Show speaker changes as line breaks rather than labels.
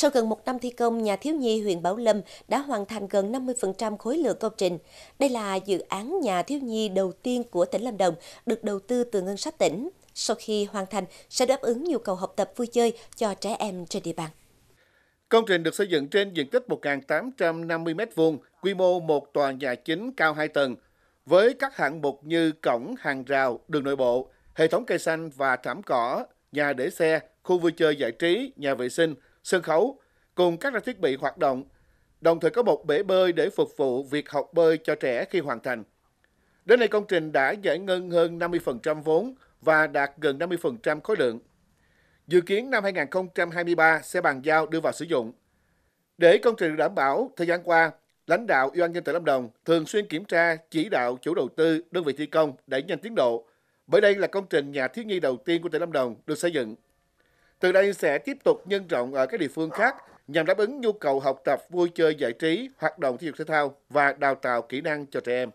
Sau gần một năm thi công, nhà thiếu nhi huyện Bảo Lâm đã hoàn thành gần 50% khối lượng công trình. Đây là dự án nhà thiếu nhi đầu tiên của tỉnh Lâm Đồng được đầu tư từ ngân sách tỉnh. Sau khi hoàn thành, sẽ đáp ứng nhu cầu học tập vui chơi cho trẻ em trên địa bàn.
Công trình được xây dựng trên diện tích 1.850 m2, quy mô một tòa nhà chính cao 2 tầng, với các hạng mục như cổng, hàng rào, đường nội bộ, hệ thống cây xanh và thảm cỏ, nhà để xe, khu vui chơi giải trí, nhà vệ sinh – sân khấu cùng các trang thiết bị hoạt động, đồng thời có một bể bơi để phục vụ việc học bơi cho trẻ khi hoàn thành. Đến nay công trình đã giải ngân hơn 50% vốn và đạt gần 50% khối lượng. Dự kiến năm 2023 sẽ bàn giao đưa vào sử dụng. Để công trình được đảm bảo, thời gian qua, lãnh đạo Ủy ban nhân tỉnh Lâm Đồng thường xuyên kiểm tra, chỉ đạo chủ đầu tư, đơn vị thi công đẩy nhanh tiến độ. Bởi đây là công trình nhà thiếu nhi đầu tiên của tỉnh Lâm Đồng được xây dựng từ đây sẽ tiếp tục nhân rộng ở các địa phương khác nhằm đáp ứng nhu cầu học tập, vui chơi, giải trí, hoạt động thể dục thể thao và đào tạo kỹ năng cho trẻ em.